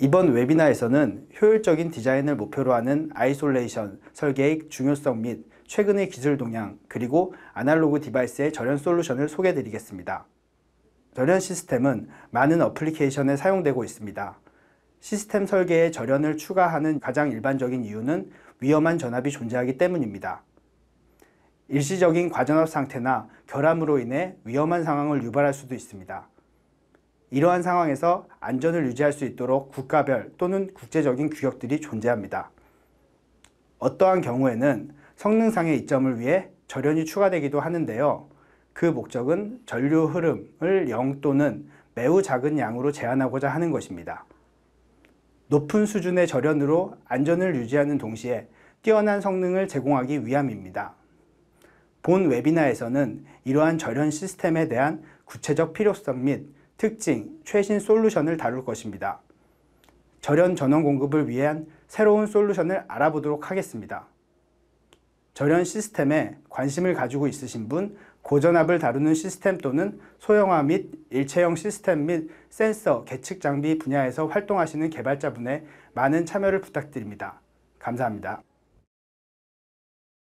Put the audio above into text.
이번 웨비나에서는 효율적인 디자인을 목표로 하는 아이솔레이션 설계의 중요성 및 최근의 기술 동향 그리고 아날로그 디바이스의 절연 솔루션을 소개해 드리겠습니다. 절연 시스템은 많은 어플리케이션에 사용되고 있습니다. 시스템 설계에 절연을 추가하는 가장 일반적인 이유는 위험한 전압이 존재하기 때문입니다. 일시적인 과전압 상태나 결함으로 인해 위험한 상황을 유발할 수도 있습니다. 이러한 상황에서 안전을 유지할 수 있도록 국가별 또는 국제적인 규격들이 존재합니다. 어떠한 경우에는 성능상의 이점을 위해 절연이 추가되기도 하는데요. 그 목적은 전류 흐름을 0 또는 매우 작은 양으로 제한하고자 하는 것입니다. 높은 수준의 절연으로 안전을 유지하는 동시에 뛰어난 성능을 제공하기 위함입니다. 본 웨비나에서는 이러한 절연 시스템에 대한 구체적 필요성 및 특징, 최신 솔루션을 다룰 것입니다. 절연 전원 공급을 위한 새로운 솔루션을 알아보도록 하겠습니다. 절연 시스템에 관심을 가지고 있으신 분, 고전압을 다루는 시스템 또는 소형화 및 일체형 시스템 및 센서, 계측 장비 분야에서 활동하시는 개발자분의 많은 참여를 부탁드립니다. 감사합니다.